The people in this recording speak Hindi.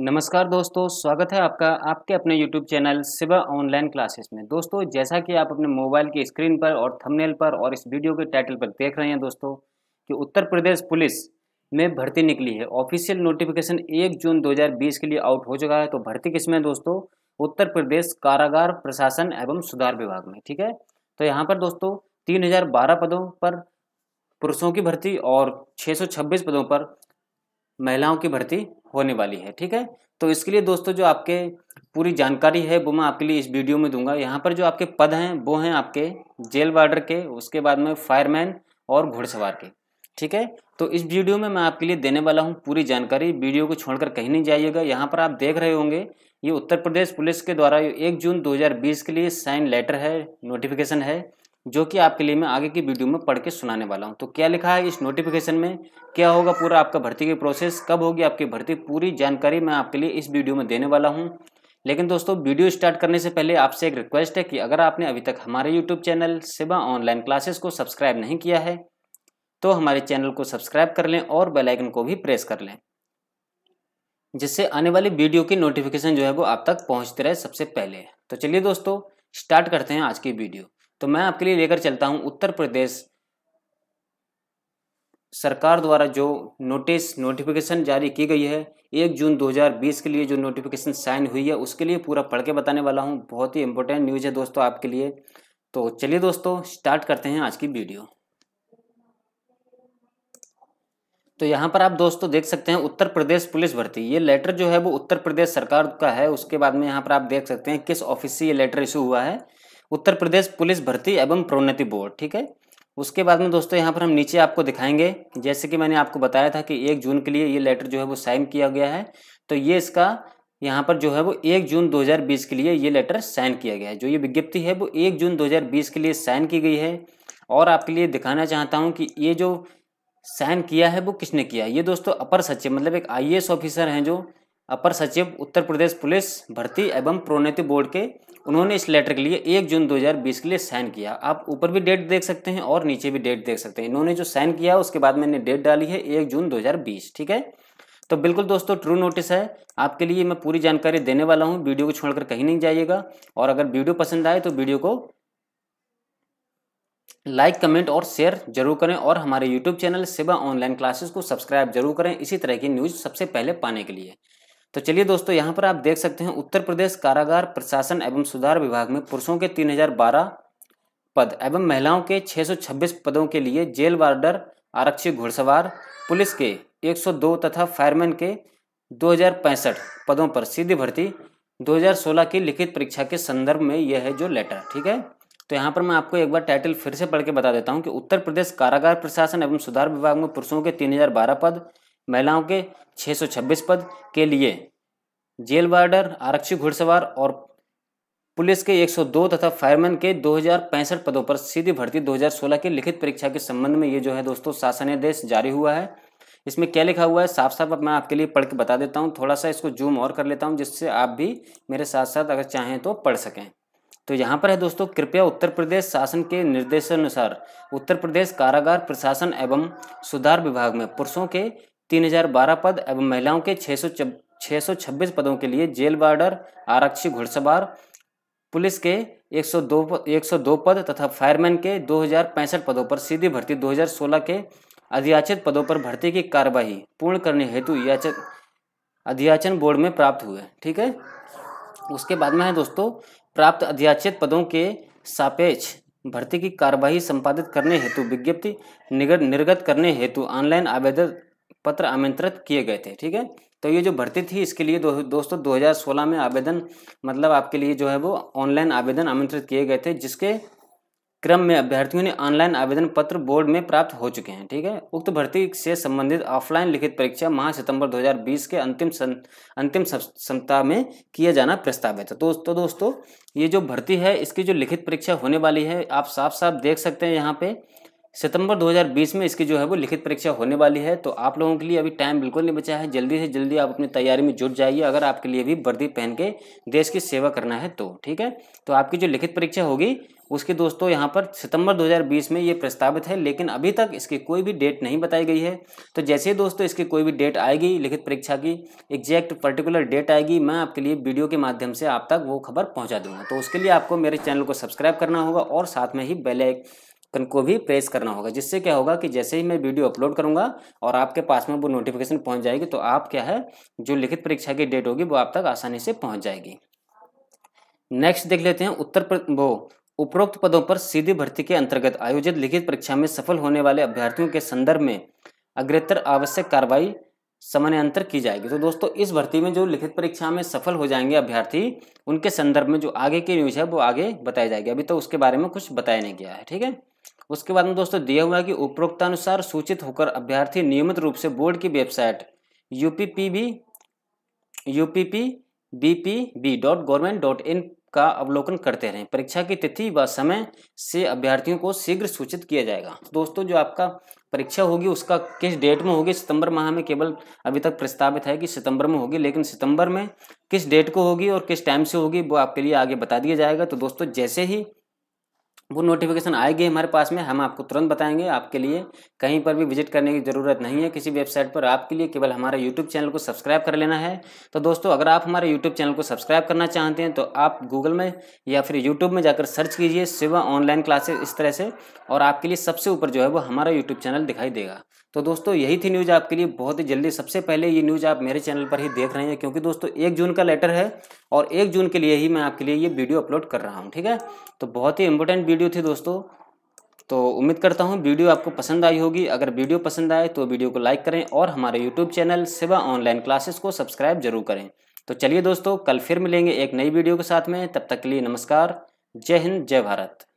नमस्कार दोस्तों स्वागत है आपका आपके अपने YouTube channel Sewa online classes में दोस्तों जैसा कि आप अपने मोबाइल की स्क्रीन पर और थंबनेल पर और इस वीडियो के टाइटल पर देख रहे हैं दोस्तों कि उत्तर प्रदेश पुलिस में भर्ती निकली है ऑफिशियल नोटिफिकेशन 1 जून 2020 के लिए आउट हो चुका है तो भर्ती किसमें दोस्तों उत्तर प्रदेश कारागार प्रशासन एवं सुधार विभाग में ठीक है तो यहाँ पर दोस्तों तीन पदों पर पुरुषों की भर्ती और 626 पदों पर महिलाओं की भर्ती होने वाली है ठीक है तो इसके लिए दोस्तों जो आपके पूरी जानकारी है वो मैं आपके लिए इस वीडियो में दूंगा यहाँ पर जो आपके पद हैं वो हैं आपके जेल वार्डर के उसके बाद में फायरमैन और घुड़सवार के ठीक है तो इस वीडियो में मैं आपके लिए देने वाला हूँ पूरी जानकारी वीडियो को छोड़कर कहीं नहीं जाइएगा यहाँ पर आप देख रहे होंगे ये उत्तर प्रदेश पुलिस के द्वारा एक जून 2020 के लिए साइन लेटर है नोटिफिकेशन है जो कि आपके लिए मैं आगे की वीडियो में पढ़ के सुनाने वाला हूँ तो क्या लिखा है इस नोटिफिकेशन में क्या होगा पूरा आपका भर्ती की प्रोसेस कब होगी आपकी भर्ती पूरी जानकारी मैं आपके लिए इस वीडियो में देने वाला हूँ लेकिन दोस्तों वीडियो स्टार्ट करने से पहले आपसे एक रिक्वेस्ट है कि अगर आपने अभी तक हमारे YouTube channel Sewa online classes को सब्सक्राइब नहीं किया है तो हमारे चैनल को सब्सक्राइब कर लें और बेल आइकन को भी प्रेस कर लें जिससे आने वाली वीडियो की नोटिफिकेशन जो है वो आप तक पहुंचते रहे सबसे पहले तो चलिए दोस्तों स्टार्ट करते हैं आज की वीडियो तो मैं आपके लिए लेकर चलता हूँ उत्तर प्रदेश सरकार द्वारा जो नोटिस नोटिफिकेशन जारी की गई है एक जून 2020 के लिए जो नोटिफिकेशन साइन हुई है उसके लिए पूरा पढ़ के बताने वाला हूँ बहुत ही इंपॉर्टेंट न्यूज़ है दोस्तों आपके लिए तो चलिए दोस्तों स्टार्ट करते हैं आज की वीडियो तो यहाँ पर आप दोस्तों देख सकते हैं उत्तर प्रदेश पुलिस भर्ती ये लेटर जो है वो उत्तर प्रदेश सरकार का है उसके बाद में यहाँ पर आप देख सकते हैं किस ऑफिस से ये लेटर इशू हुआ है उत्तर प्रदेश पुलिस भर्ती एवं प्रोन्नति बोर्ड ठीक है उसके बाद में दोस्तों यहाँ पर हम नीचे आपको दिखाएंगे जैसे कि मैंने आपको बताया था कि एक जून के लिए ये लेटर जो है वो साइन किया गया है तो ये इसका यहाँ पर जो है वो एक जून 2020 के लिए ये लेटर साइन किया गया है जो ये विज्ञप्ति है वो एक जून 2020 के लिए साइन की गई है और आपके लिए दिखाना चाहता हूँ कि ये जो साइन किया है वो किसने किया है ये दोस्तों अपर सचिव मतलब एक आईएएस ऑफिसर हैं जो अपर सचिव उत्तर प्रदेश पुलिस भर्ती एवं प्रोन्नति बोर्ड के उन्होंने इस लेटर के लिए एक जून 2020 के लिए साइन किया आप ऊपर भी डेट देख सकते हैं और नीचे भी डेट देख सकते हैं इन्होंने जो साइन किया उसके बाद मैंने डेट डाली है एक जून 2020 ठीक है तो बिल्कुल दोस्तों ट्रू नोटिस है आपके लिए मैं पूरी जानकारी देने वाला हूँ वीडियो को छोड़कर कहीं नहीं जाइएगा और अगर वीडियो पसंद आए तो वीडियो को लाइक कमेंट और शेयर जरूर करें और हमारे YouTube channel Sewa online classes को सब्सक्राइब जरूर करें इसी तरह की न्यूज़ सबसे पहले पाने के लिए तो चलिए दोस्तों यहाँ पर आप देख सकते हैं उत्तर प्रदेश कारागार प्रशासन एवं सुधार विभाग में पुरुषों के 3012 पद एवं महिलाओं के 626 पदों के लिए जेल वार्डर आरक्षी घुड़सवार पुलिस के 102 तथा फायरमैन के दो पदों पर सीधी भर्ती 2016 की लिखित परीक्षा के संदर्भ में यह है जो लेटर ठीक है तो यहाँ पर मैं आपको एक बार टाइटल फिर से पढ़ के बता देता हूँ कि उत्तर प्रदेश कारागार प्रशासन एवं सुधार विभाग में पुरुषों के 3012 पद महिलाओं के 626 पद के लिए जेल वार्डर आरक्षी घुड़सवार और पुलिस के 102 तथा फायरमैन के दो पदों पर सीधी भर्ती 2016 की लिखित परीक्षा के संबंध में ये जो है दोस्तों शासनादेश जारी हुआ है इसमें क्या लिखा हुआ है साफ साफ मैं आपके लिए पढ़ के बता देता हूँ थोड़ा सा इसको जूम और कर लेता हूँ जिससे आप भी मेरे साथ साथ अगर चाहें तो पढ़ सकें तो यहाँ पर है दोस्तों कृपया उत्तर प्रदेश शासन के निर्देशानुसार उत्तर प्रदेश कारागार प्रशासन एवं सुधार विभाग में पुरुषों के 3012 पद एवं महिलाओं के छः सौ पदों के लिए जेल वार्डर आरक्षी घुड़सवार पुलिस के 102 102 पद तथा फायरमैन के दो पदों पर सीधी भर्ती 2016 के अधियाचित पदों पर भर्ती की कार्यवाही पूर्ण करने हेतु अधियाचन बोर्ड में प्राप्त हुए ठीक है उसके बाद में है दोस्तों प्राप्त अध्याचित पदों के सापेक्ष भर्ती की कार्यवाही संपादित करने हेतु विज्ञप्ति निगत निर्गत करने हेतु ऑनलाइन आवेदन पत्र आमंत्रित किए गए थे ठीक है तो ये जो भर्ती थी इसके लिए दो, दोस्तों 2016 में आवेदन मतलब आपके लिए जो है वो ऑनलाइन आवेदन आमंत्रित किए गए थे जिसके क्रम में अभ्यर्थियों ने ऑनलाइन आवेदन पत्र बोर्ड में प्राप्त हो चुके हैं ठीक है उक्त भर्ती से संबंधित ऑफलाइन लिखित परीक्षा माह सितंबर 2020 के अंतिम सं, अंतिम सप्ताह में किया जाना प्रस्तावित है तो, तो दोस्तों ये जो भर्ती है इसकी जो लिखित परीक्षा होने वाली है आप साफ साफ देख सकते हैं यहाँ पे सितंबर 2020 में इसकी जो है वो लिखित परीक्षा होने वाली है तो आप लोगों के लिए अभी टाइम बिल्कुल नहीं बचा है जल्दी से जल्दी आप अपनी तैयारी में जुट जाइए अगर आपके लिए भी वर्दी पहन के देश की सेवा करना है तो ठीक है तो आपकी जो लिखित परीक्षा होगी उसके दोस्तों यहाँ पर सितंबर 2020 में ये प्रस्तावित है लेकिन अभी तक इसकी कोई भी डेट नहीं बताई गई है तो जैसे ही दोस्तों इसकी कोई भी डेट आएगी लिखित परीक्षा की एग्जैक्ट पर्टिकुलर डेट आएगी मैं आपके लिए वीडियो के माध्यम से आप तक वो खबर पहुँचा दूंगा तो उसके लिए आपको मेरे चैनल को सब्सक्राइब करना होगा और साथ में ही बेलैक को भी प्रेस करना होगा जिससे क्या होगा कि जैसे ही मैं वीडियो अपलोड करूंगा और आपके पास में वो नोटिफिकेशन पहुंच जाएगी तो आप क्या है जो लिखित परीक्षा की डेट होगी वो आप तक आसानी से पहुंच जाएगी नेक्स्ट देख लेते हैं उत्तर वो उपरोक्त पदों पर सीधी भर्ती के अंतर्गत आयोजित लिखित परीक्षा में सफल होने वाले अभ्यर्थियों के संदर्भ में अग्रेतर आवश्यक कार्रवाई समानांतर की जाएगी तो दोस्तों इस भर्ती में जो लिखित परीक्षा में सफल हो जाएंगे अभ्यर्थी उनके संदर्भ में जो आगे की न्यूज़ है वो आगे बताई जाएगी अभी तो उसके बारे में कुछ बताया नहीं गया है ठीक है उसके बाद में दोस्तों दिया हुआ है कि उपरोक्तानुसार सूचित होकर अभ्यर्थी नियमित रूप से बोर्ड की website UPPB P dot government dot in का अवलोकन करते रहें परीक्षा की तिथि व समय से अभ्यर्थियों को शीघ्र सूचित किया जाएगा दोस्तों जो आपका परीक्षा होगी उसका किस डेट में होगी सितंबर माह में केवल अभी तक प्रस्तावित है कि सितंबर में होगी लेकिन सितंबर में किस डेट को होगी और किस टाइम से होगी वो आपके लिए आगे बता दिया जाएगा तो दोस्तों जैसे ही वो नोटिफिकेशन आएगी हमारे पास में हम आपको तुरंत बताएंगे आपके लिए कहीं पर भी विजिट करने की ज़रूरत नहीं है किसी वेबसाइट पर आपके लिए केवल हमारे यूट्यूब चैनल को सब्सक्राइब कर लेना है तो दोस्तों अगर आप हमारे यूट्यूब चैनल को सब्सक्राइब करना चाहते हैं तो आप गूगल में या फिर यूट्यूब में जाकर सर्च कीजिए सिवा ऑनलाइन क्लासेस इस तरह से और आपके लिए सबसे ऊपर जो है वो हमारा यूट्यूब चैनल दिखाई देगा तो दोस्तों यही थी न्यूज़ आपके लिए बहुत ही जल्दी सबसे पहले ये न्यूज़ आप मेरे चैनल पर ही देख रहे हैं क्योंकि दोस्तों एक जून का लेटर है और एक जून के लिए ही मैं आपके लिए ये वीडियो अपलोड कर रहा हूँ ठीक है तो बहुत ही इंपॉर्टेंट वीडियो थी दोस्तों तो उम्मीद करता हूँ वीडियो आपको पसंद आई होगी अगर वीडियो पसंद आए तो वीडियो को लाइक करें और हमारे YouTube channel Sewa online classes को सब्सक्राइब जरूर करें तो चलिए दोस्तों कल फिर मिलेंगे एक नई वीडियो के साथ में तब तक के लिए नमस्कार जय हिंद जय भारत